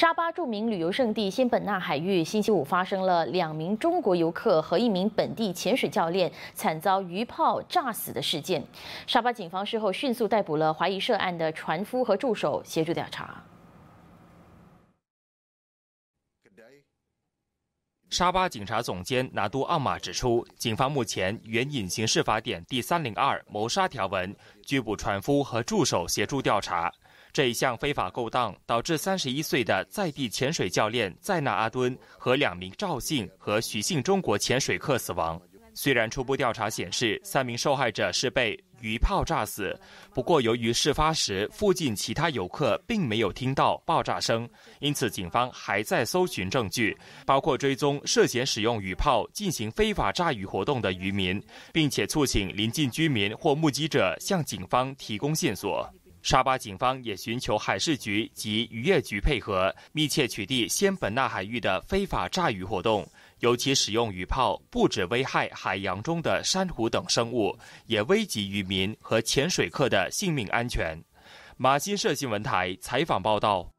沙巴著名旅游胜地仙本那海域，星期五发生了两名中国游客和一名本地潜水教练惨遭鱼炮炸死的事件。沙巴警方事后迅速逮捕了怀疑涉案的船夫和助手，协助调查。沙巴警察总监拿督奥马指出，警方目前援引刑事法典第三零二谋杀条文，拘捕船夫和助手协助调查。这一项非法勾当导致三十一岁的在地潜水教练塞纳阿敦和两名赵姓和徐姓中国潜水客死亡。虽然初步调查显示三名受害者是被鱼炮炸死，不过由于事发时附近其他游客并没有听到爆炸声，因此警方还在搜寻证据，包括追踪涉嫌使用鱼炮进行非法炸鱼活动的渔民，并且促请邻近居民或目击者向警方提供线索。沙巴警方也寻求海事局及渔业局配合，密切取缔仙本那海域的非法炸鱼活动。尤其使用鱼炮，不止危害海洋中的珊瑚等生物，也危及渔民和潜水客的性命安全。马新社新闻台采访报道。